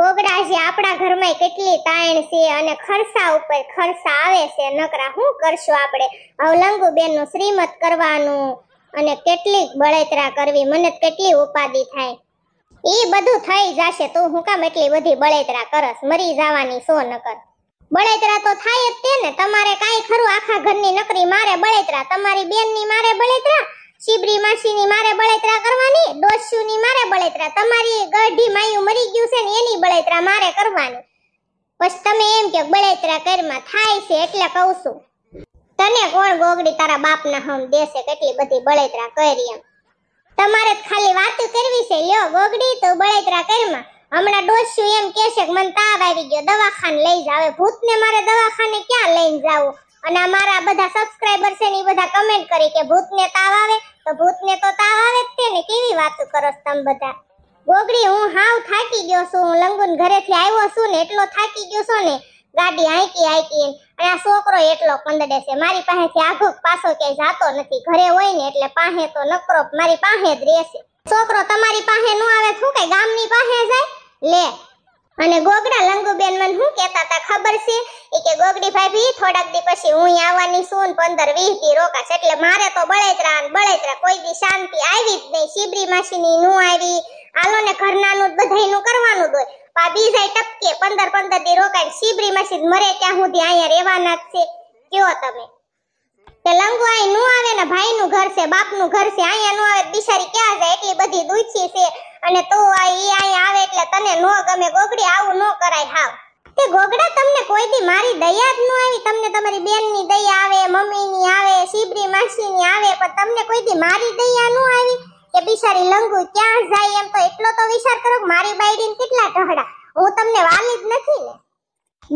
ઘોઘડા છે આપણા ઘરમાં કેટલી તાણ છે અને ખર્ચા ઉપર ખર્ચા આવે છે નકરા શું કરશું આપણે અવલંગુ બેનનું શ્રીમત કરવાનું અને કેટલી બળતરા કરવી મને કેટલી ઉપાધિ થાય એ બધું થઈ જશે તું હું કામ એટલી બધી બળતરા કરસ મરી જવાની સો નકર બળતરા તો થાય જ તે ને તમારે કાંઈ ખરું આખા ઘરની નકરી મારે બળતરા તમારી બેનની મારે બળતરા શિબરી માસીની મારે બળેતરા કરવાની ડોસ્યુની મારે બળેતરા તમારી ગઢી માયું મરી ગયું છે ને એની બળેતરા મારે કરવાની પછી તમે એમ કે બળેતરા કરમાં થાય છે એટલે કહું છું તને કોણ ગોગડી તારા બાપના હમ દેશે કેટલી બધી બળેતરા કરી એમ તમારે ખાલી વાત કરવી છે લ્યો ગોગડી તો બળેતરા કરમાં હમણાં ડોસ્યુ એમ કહેશે કે મને તાવ આવી ગયો દવાખાને લઈ જાવે ને મારે દવાખાને ક્યાં લઈને જાવું અને અમારા બધા સબસ્ક્રાઇબર છે ને એ બધા કમેન્ટ કરી કે ભૂતને તાવ આવે તો ભૂતને તો તાવ આવે જ ને કેવી વાતો કરો તમે બધા ગોગડી હું હાવ થાકી ગયો છું હું લંગુન ઘરેથી આવ્યો છું ને એટલો થાકી ગયો છું ને ગાડી આંકી આંકી અને આ છોકરો એટલો કંદડે છે મારી પાસેથી આઘો પાછો ક્યાંય જાતો નથી ઘરે હોય ને એટલે પાસે તો નકરો મારી પાસે જ રહેશે છોકરો તમારી પાસે ન આવે શું કઈ ગામની પાસે જાય લે અને ગોગડા લંગુબેન મને શું કહેતા હતા ખબર છે એ કે ગોગડી ભાભી થોડાક દી પછી હું આવવાની છું ને પંદર વીસ દી રોકાશ એટલે મારે તો બળેતરા ને બળેતરા કોઈ દી શાંતિ આવી જ નહીં શિબરી માસીની નું આવી હાલો ને ઘરનાનું બધાયનું કરવાનું હોય પા બીજા ટપકે પંદર પંદર દી રોકાય શિબરી માસી મરે ત્યાં સુધી અહીંયા રહેવાના જ છે કયો તમે તે લંગુ અહીં નું આવે ને નું ઘર છે બાપ નું ઘર છે અહીંયા નું આવે બિચારી ક્યાં જાય એટલી બધી દુઃખી છે અને તું ઈ અહીં આવે એટલે તને નો ગમે ગોગડી આવું નો કરાય હાવ તે ગોગડા તમને કોઈ દી મારી દયા જ ન આવી તમને તમારી બેન ની દયા આવે મમ્મી ની આવે સીબરી માસી ની આવે પણ તમને કોઈ દી મારી દયા ન આવી કે બિચારી લંગુ ક્યાં જાય એમ તો એટલો તો વિચાર કરો મારી બાયડીને કેટલા ઢહડા હું તમને વાલી જ નથી ને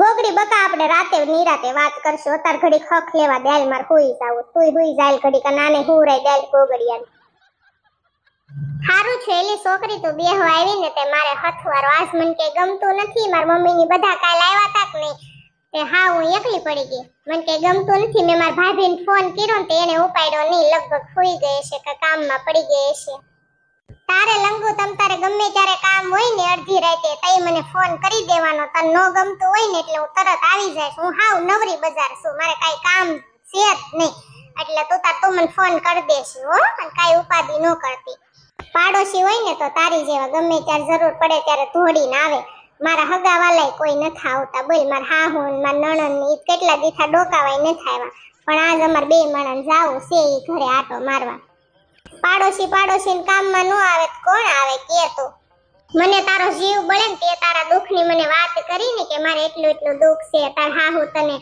ગોગડી બકા આપણે રાતે નિરાતે વાત કરશું અતાર ઘડી ખખ લેવા દેલ માર હુઈ જાવ તુંય હુઈ જાયલ ઘડી કે નાને હુરાય દેલ ગોગડિયાને હારું છે એલી છોકરી તું બે આવી ને તે મારે હથવારો આજ મન કે ગમતું નથી માર મમ્મી ની બધા કાલ આવ્યા તાક ને તે હા હું એકલી પડી ગઈ મન કે ગમતું નથી મેં મારા ભાભી ને ફોન કર્યો ને એને ઉપાડ્યો નહીં લગભગ ખોઈ ગઈ છે કે કામમાં પડી ગઈ છે તારે લંગુ તમ તારે ગમે ત્યારે કામ હોય ને અડધી રાતે તઈ મને ફોન કરી દેવાનો તને નો ગમતું હોય ને એટલે હું તરત આવી જાય હું હાવ નવરી બજાર છું મારે કાઈ કામ છે જ નહીં એટલે તું તાર તું મને ફોન કરી દેશે હો અને કાઈ ઉપાધિ ન કરતી પાડોશી હોય ને તો તારી જેવા ગમે ત્યારે જરૂર પડે ત્યારે ધોડીને આવે મારા હગા વાલાય કોઈ નથી આવતા બોલ મારા હાહુ ને મારા નણંદ ને કેટલા દીઠા ડોકાવાય નથી આવ્યા પણ આજ અમારે બે માણસ જાવું છે એ ઘરે આટો મારવા પાડોશી પાડોશી કામમાં ન આવે કોણ આવે કે તો મને તારો જીવ બળે ને તે તારા દુઃખની મને વાત કરી ને કે મારે એટલું એટલું દુઃખ છે તાર હા હું તને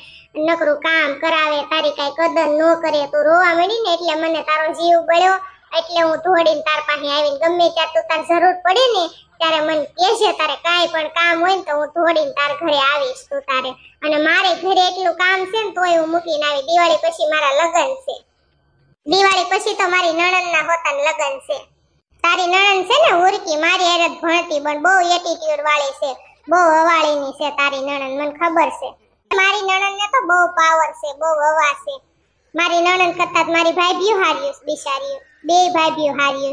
નકરું કામ કરાવે તારી કઈ કદર ન કરે તું રોવા મળી ને એટલે મને તારો જીવ બળ્યો એટલે હું ધોડીને તાર પાસે આવીને ગમે ત્યાં તું તાર જરૂર પડે ને ત્યારે મને કહેશે તારે કાંઈ પણ કામ હોય ને તો હું ધોડીને તાર ઘરે આવીશ તું તારે અને મારે ઘરે એટલું કામ છે ને તોય હું મૂકીને આવી દિવાળી પછી મારા લગ્ન છે દિવાળી પછી તો મારી નણંદના હોતા લગ્ન છે તારી નણંદ છે ને ઉરકી મારી હેરત ભણતી પણ બહુ એટીટ્યુડ વાળી છે બહુ હવાળીની છે તારી નણંદ મને ખબર છે મારી ને તો બહુ પાવર છે બહુ હવા છે મારી નણંદ કરતા મારી ભાઈ બી હાર્યું બિચાર્યું બે ભાભીઓ હારીએ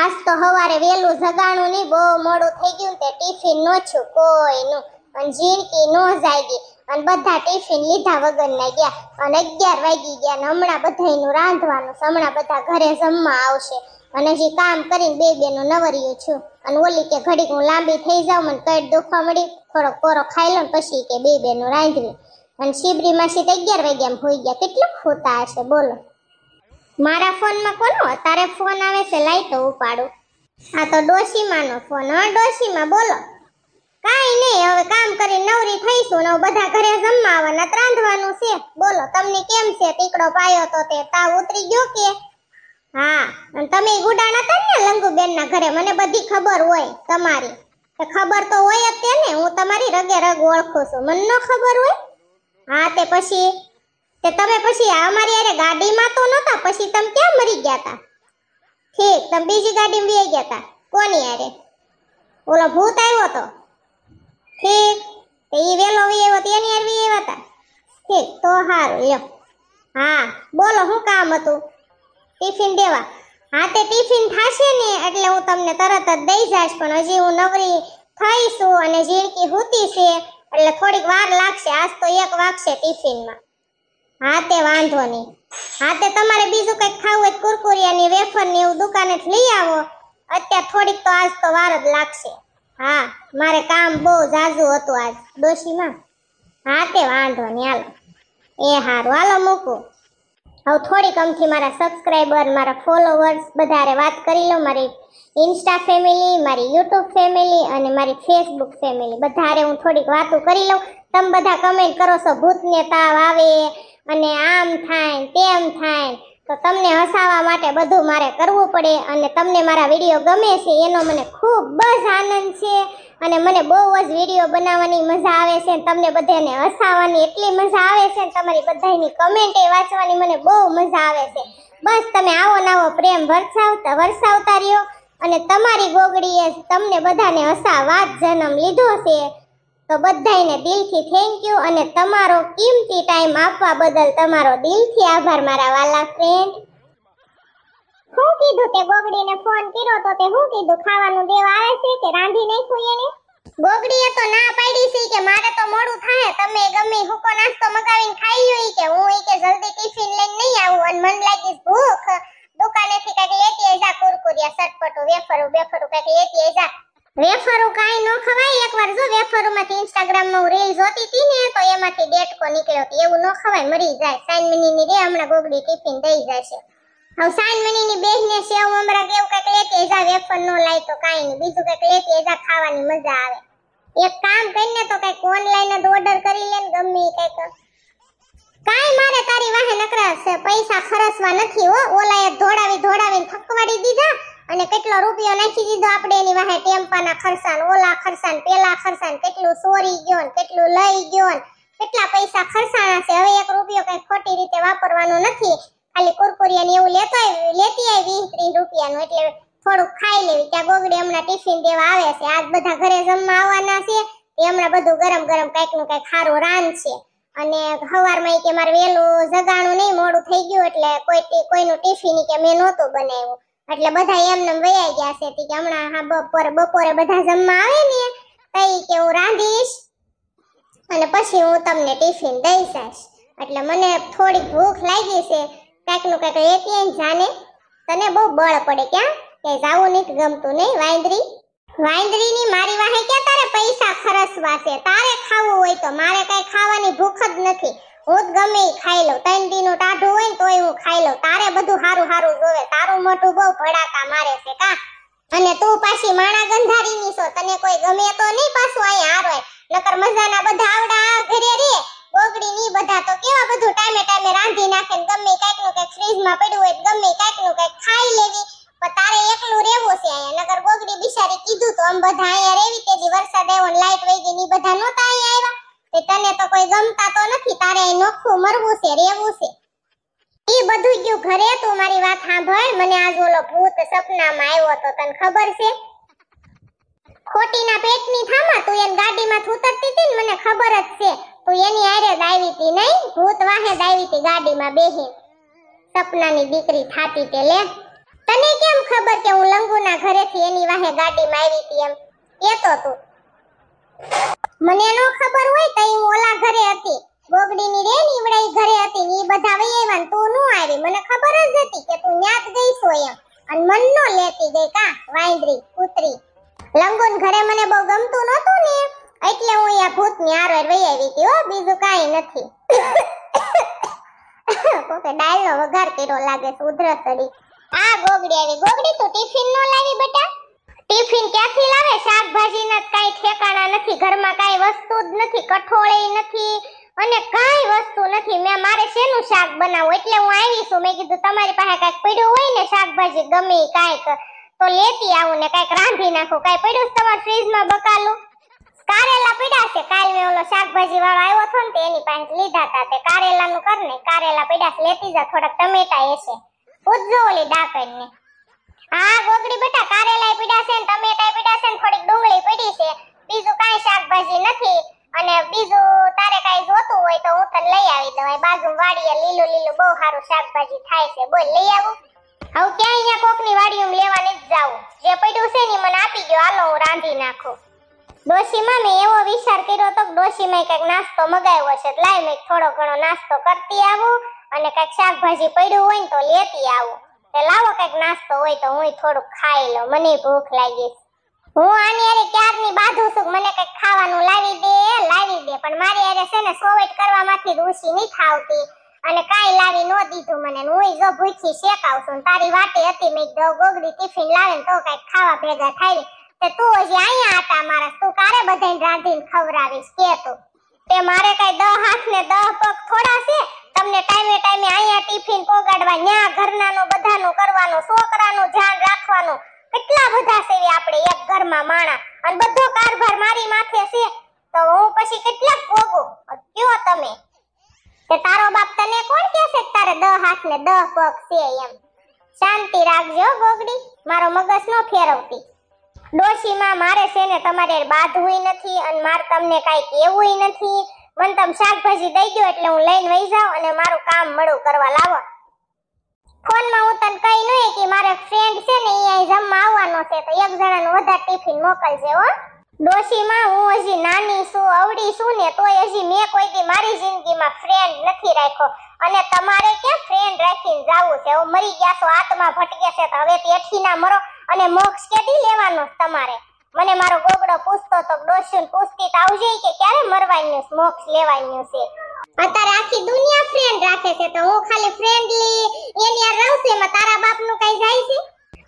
આજ તો સવારે વેલું જગાણું નહીં બહુ મોડું થઈ ગયું તે ટિફિન નો છું કોઈનું અને જીણકી નો જાગી અને બધા ટિફિન લીધા વગરના ગયા અને અગિયાર વાગી ગયા અને હમણાં બધાનું રાંધવાનું હમણાં બધા ઘરે જમવા આવશે અને હજી કામ કરીને બે બેનું નવર્યું છું અને ઓલી કે ઘડીક હું લાંબી થઈ જાઉં મને પેટ દુખવા મળી થોડો કોરો ખાઈ લો પછી કે બે બેનું રાંધવી અને શિબરી માસી તો અગિયાર વાગ્યા હોઈ ગયા કેટલું ખોતા હશે બોલો મારા ફોનમાં કોનો તારે ફોન આવે છે લાઈ તો ઉપાડું આ તો ડોશીમાનો ફોન હા ડોશીમાં બોલો કાંઈ નહીં હવે કામ કરી નવરી થઈશું ને બધા ઘરે જમવા આવવાના ત્રાંધવાનું છે બોલો તમને કેમ છે તીકડો પાયો તો તે તાવ ઉતરી ગયો કે હા અને તમે ગુડા નતા ને લંગુબેન ના ઘરે મને બધી ખબર હોય તમારી તો ખબર તો હોય જ તે હું તમારી રગે રગ ઓળખું છું મને ન ખબર હોય હા તે પછી તે તમે પછી આ અમારી અરે ગાડીમાં તો નહોતા પછી તમે ક્યાં મરી ગયા હતા ઠીક તમે બીજી ગાડીમાં વહી ગયા હતા કોની અરે ઓલો ભૂત આવ્યો તો ઠીક તો એ વેલો વી આવ્યો એની અરવી આવ્યા હતા ઠીક તો સારું લ્યો હા બોલો શું કામ હતું ટિફિન દેવા હા તે ટિફિન થશે ને એટલે હું તમને તરત જ દઈ જઈશ પણ હજી હું નવરી થઈશું અને ઝીણકી હૂતી છે એટલે થોડીક વાર લાગશે આજ તો એક વાગશે ટિફિનમાં હા તે વાંધો નહીં હા તે તમારે બીજું કંઈક ખાવું હોય કુરકુરિયાની વેફરની એવું દુકાને લઈ આવો અત્યારે થોડીક તો આજ તો વાર જ લાગશે હા મારે કામ બહુ ઝાઝું હતું આજ ડોશીમાં હા તે વાંધો નહીં હાલો એ હારું હાલો મૂકું હવે થોડીક અમથી મારા સબસ્ક્રાઈબર મારા ફોલોવર્સ બધારે વાત કરી લઉં મારી ઇન્સ્ટા ફેમિલી મારી યુટ્યુબ ફેમિલી અને મારી ફેસબુક ફેમિલી બધારે હું થોડીક વાતો કરી લઉં તમે બધા કમેન્ટ કરો છો ભૂતને તાવ આવે અને આમ થાય તેમ થાય તો તમને હસાવવા માટે બધું મારે કરવું પડે અને તમને મારા વિડીયો ગમે છે એનો મને ખૂબ જ આનંદ અને મને બહુ જ વિડીયો બનાવવાની મજા આવે છે તમને બધાને હસાવવાની એટલી મજા આવે છે તમારી બધાની કમેન્ટ એ વાંચવાની મને બહુ મજા આવે છે બસ તમે આવો નાવો પ્રેમ વરસાવતા વરસાવતા રહ્યો અને તમારી ગોગડીએ તમને બધાને હસાવા જન્મ લીધો છે તો બધાને દિલથી થેન્ક યુ અને તમારો કિંમતી ટાઈમ આપવા બદલ તમારો દિલથી આભાર મારા વાલા ફ્રેન્ડ શું કીધું તે ગોગડીને ફોન કર્યો તો તે શું કીધું ખાવાનું દેવા આવે છે કે રાંધી નાખ્યું એને ગોગડીએ તો ના પાડી છે કે મારે તો મોડું થાય તમે ગમે હુકો નાસ્તો મગાવીને ખાઈ લ્યો કે હું ઈ કે જલ્દી ટિફિન લઈને નહીં આવું અને મને લાગી ભૂખ દુકાનેથી કાંઈક લેતી આજા કુરકુરિયા સટપટો વેફરું બેફરું કાંઈક લેતી આજા વેફરું કાઈ ન ખવાય એકવાર જો વેફરુંમાંથી ઇન્સ્ટાગ્રામમાં હું રીલ જોતી હતી ને તો એમાંથી ડેટકો નીકળ્યો એવું ન ખવાય મરી જાય સાઈન મિનીની રે હમણાં ગોગડી ટિફિન દઈ છે હવે સાન મનીની બેહને સેવ મમરા કે એવું લેતી એજા વેફર નો લાય તો કાઈ નહીં બીજું કઈક લેતી એજા ખાવાની મજા આવે એક કામ કરીને તો કઈક ઓનલાઈન જ ઓર્ડર કરી લે ને ગમે કઈક કાઈ મારે તારી વાહે નકરા છે પૈસા ખર્ચવા નથી હો ઓલાએ ધોડાવી ધોડાવીને થકવાડી દીધા અને કેટલો રૂપિયો નાખી દીધો આપણે એની વાહે ટેમ્પાના ખર્ચાન ઓલા ખર્ચાન પેલા ખર્ચાન કેટલું ચોરી ગયો ને કેટલું લઈ ગયો ને કેટલા પૈસા ખર્ચાણા છે હવે એક રૂપિયો કઈ ખોટી રીતે વાપરવાનો નથી ખાલી કુરકુરી ને એવું લેતો લેતી આવી વીસ ત્રીસ રૂપિયાનું એટલે થોડુંક ખાઈ લેવી ત્યાં ગોગડી હમણાં ટિફિન દેવા આવે છે આજ બધા ઘરે જમવા આવવાના છે એ હમણાં બધું ગરમ ગરમ કંઈક નું કંઈક સારું રાન છે અને સવારમાં કે મારે વહેલું જગાણું નહીં મોડું થઈ ગયું એટલે કોઈ કોઈનું ટિફિન કે મેં નહોતું બનાવ્યું એટલે બધા એમને વયા ગયા છે કે હમણાં હા બપોરે બપોરે બધા જમવા આવે ને તઈ કે હું રાંધીશ અને પછી હું તમને ટિફિન દઈ આવીશ એટલે મને થોડીક ભૂખ લાગી છે કાંઈકનું કાંઈક એટીએ જાને તને બહુ બળ પડે ક્યાં કે જાવું નહીં ગમતું નહીં વાંદરી વાંદરીની મારી વાહે ક્યાં તારે પૈસા ખરસવા છે તારે ખાવું હોય તો મારે કાંઈ ખાવાની ભૂખ જ નથી હું જ ગમે ખાઈ લઉં ત્રણ દીનું ટાઢું હોય ને હું ખાઈ લઉં તારે બધું હારું સારું જોવે તારું મોટું બહુ ભડાકા મારે છે કા અને તું પાછી માણા ગંધારીની છો તને કોઈ ગમે તો નહીં પાછું અહીંયા હારો નકર મજાના બધા આવડા પહેલા તો કેવા બધું ટાઈમે ટાઈમે રાંધી નાખે ગમે કાંઈક નું કાંઈક ફ્રીજ માં પડ્યું હોય ગમે કાંઈક નું કાંઈક ખાઈ લેવી પણ તારે એકલું રહેવું છે અહીંયા નગર ગોગડી બિચારી કીધું તો આમ બધા અહીંયા રેવી તે દી વરસાદ આવ્યો લાઈટ વહી ગઈ ની બધા નહોતા અહીંયા આવ્યા તે તને તો કોઈ ગમતા તો નથી તારે અહીં નોખું મરવું છે રહેવું છે એ બધું ગયું ઘરે તું મારી વાત સાંભળ મને આજ ઓલો ભૂત સપનામાં આવ્યો તો તને ખબર છે ખોટીના પેટની થામાં તું એમ ગાડીમાં ઉતરતી હતી ને મને ખબર જ છે તું એની હારે જ આવી હતી નહીં ભૂત વાહે જ આવી હતી ગાડીમાં બેહીને સપનાની દીકરી થાતી તે લે તને કેમ ખબર કે હું લંગુના ઘરેથી એની વાહે ગાડીમાં આવી હતી એમ કેતો તું મને નો ખબર હોય તો હું ઓલા કરી આ ગોગડી આવી ગોગડી તું ટિફિન નો લાવી બેટા ટિફિન ક્યાંથી લાવે શાકભાજીના કાઈ ઠેકાણા નથી ઘરમાં કાઈ વસ્તુ જ નથી કઠોળે નથી અને કાઈ વસ્તુ નથી મેં મારે શેનું શાક બનાવવું એટલે હું આવી છું મેં કીધું તમારી પાસે કાંઈક પડ્યું હોય ને શાકભાજી ગમે કાંઈક તો લેતી આવું ને કઈક રાંધી નાખું કઈ પડ્યું તમારા ફ્રીજમાં બકાલું કારેલા પડ્યા છે કાલ મેં ઓલો શાકભાજી વાળો આવ્યો હતો ને એની પાસે લીધા હતા તે કારેલાનું કર ને કારેલા પડ્યા લેતી જા થોડાક ટમેટા હશે પૂછજો ઓલી ડાકણને હા ગોગડી બેટા કારેલાય પીડા છે ને ટમેટાય પીડા છે ને થોડીક ડુંગળી પડી છે બીજું કાંઈ શાકભાજી નથી અને બીજું તારે કાંઈ જોતું હોય તો હું તને લઈ આવી દઉં બાજુ વાડીએ લીલું લીલું બહુ સારું શાકભાજી થાય છે બોલ લઈ આવું હવે ક્યાં અહીંયા કોકની વાડીમાં લેવા નથી જાવું જે પડ્યું છે ને મને આપી ગયો હાલો હું રાંધી નાખું ડોશીમાં મેં એવો વિચાર કર્યો તો ડોશીમાં કંઈક નાસ્તો મગાવ્યો છે લાય મેં થોડો ઘણો નાસ્તો કરતી આવું અને કઈક શાકભાજી પડ્યું હોય ને તો લેતી આવું તે લાવો કઈક નાસ્તો હોય તો હું થોડુંક ખાઈ લઉં મને ભૂખ લાગી હું આની અરે ક્યારની બાધું છું મને કઈક ખાવાનું લાવી દે લાવી દે પણ મારી અરે છે ને સોવેટ કરવામાંથી ઋષિ નહીં ખાવતી અને કાઈ લાવી નો દીધું મને હું જો ભૂખી શેકાવ છું તારી વાટે હતી મેં દઉં ગોગડી ટિફિન લાવે તો કઈક ખાવા ભેગા થાય તે તું હજી અહીંયા હતા મારા તું કારે બધાને રાંધીને ખવડાવીશ કે તું તે મારે કઈ દહ હાથ ને દહ પગ થોડા છે તમને ટાઈમે ટાઈમે અહીંયા ટિફિન પોગાડવા ન્યા ઘરનાનું બધાનું કરવાનું છોકરાનું ધ્યાન રાખવાનું કેટલા બધા છે આપણે એક ઘરમાં માણા અને બધો કારભાર મારી માથે છે તો હું પછી કેટલા ભોગું કયો તમે કે તારો બાપ તને કોણ કહે છે તારે દહ હાથ ને દહ પગ છે એમ શાંતિ રાખજો ગોગડી મારો મગજ નો ફેરવતી ડોશીમાં મારે છે ને તમારે બાંધવુંય નથી અને મારે તમને કાંઈ કહેવુંય નથી મને તમે શાકભાજી દઈ દો એટલે હું લઈને વહી જાઉં અને મારું કામ મળું કરવા લાવો ફોનમાં હું તને કહી નહીં કે મારો ફ્રેન્ડ છે ને એ જમવા આવવાનો છે તો એક જણાનું વધારે ટિફિન મોકલજે હો ડોશીમાં હું હજી નાની છું આવડી છું ને તોય હજી મેં કોઈ દી મારી જિંદગીમાં ફ્રેન્ડ નથી રાખ્યો અને તમારે ક્યાં ફ્રેન્ડ રાખીને જવું છે હું મરી ગયા છો આત્મા ભટકે છે તો હવે તેથી ના મરો અને મોક્ષ કેદી લેવાનો તમારે મને મારો ગોગડો પૂછતો તો ડોશુન પૂછતી આવજે કે ક્યારે મરવાનું મોક્ષ લેવાનું છે અત્યારે આખી દુનિયા ફ્રેન્ડ રાખે છે તો હું ખાલી ફ્રેન્ડલી એની યાર રહું છું એમાં તારા બાપનું કઈ જાય છે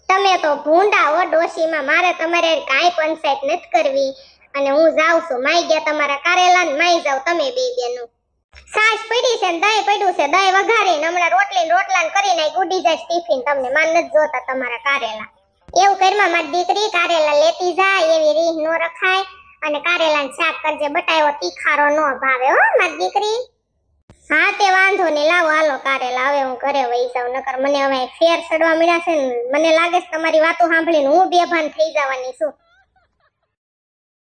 તમે તો ભૂંડા હો ડોશીમાં મારે તમારે કાંઈ પંચાયત નથી કરવી અને હું જાઉં છું માઈ ગયા તમારા કારેલા ને માઈ જાઉં તમે બે બેનું સાસ પડી છે ને દહીં પડ્યું છે દહીં વઘારીને હમણાં રોટલી રોટલા કરીને ઉડી જાય ટિફિન તમને માન નથી જોતા તમારા કારેલા એવું કર્યું મારી દીકરી કારેલા લેતી જા એવી રીહ નો રખાય અને કારેલાનું શાક કરજે બટાયો તીખારો નો ભાવે હો મારી દીકરી હા તે વાંધો નહીં લાવો હાલો કારેલા હવે હું ઘરે વહી જાઉં નકર મને હવે ફેર ચડવા મળ્યા છે ને મને લાગે છે તમારી વાતો સાંભળીને હું બેભાન થઈ જવાની છું